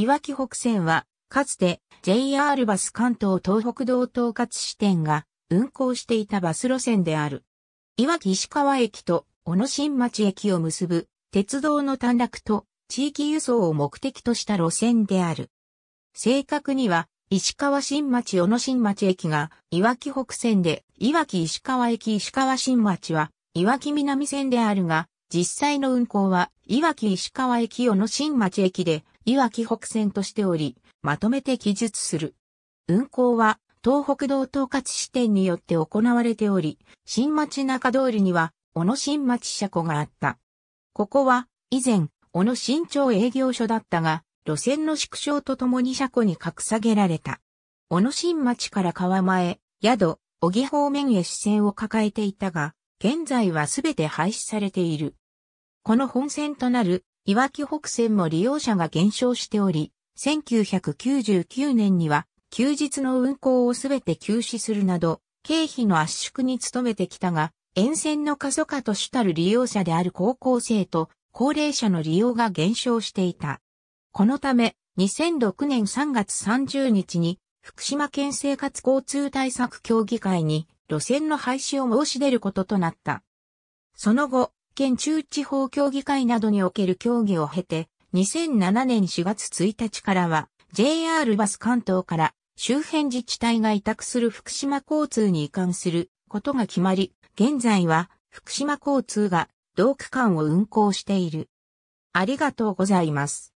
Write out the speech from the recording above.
いわき北線は、かつて JR バス関東東北道統括支店が運行していたバス路線である。いわき石川駅と小野新町駅を結ぶ鉄道の短絡と地域輸送を目的とした路線である。正確には石川新町小野新町駅がいわき北線で、いわき石川駅石川新町はいわき南線であるが、実際の運行はいわき石川駅小野新町駅で、いわき北線としており、まとめて記述する。運行は、東北道統括支店によって行われており、新町中通りには、小野新町車庫があった。ここは、以前、小野新町営業所だったが、路線の縮小とともに車庫に格下げられた。小野新町から川前、宿、小木方面へ支線を抱えていたが、現在はすべて廃止されている。この本線となるいわき北線も利用者が減少しており、1999年には休日の運行をすべて休止するなど、経費の圧縮に努めてきたが、沿線の過疎化と主たる利用者である高校生と高齢者の利用が減少していた。このため、2006年3月30日に、福島県生活交通対策協議会に路線の廃止を申し出ることとなった。その後、県中地方協議会などにおける協議を経て、2007年4月1日からは、JR バス関東から周辺自治体が委託する福島交通に移管することが決まり、現在は福島交通が同区間を運行している。ありがとうございます。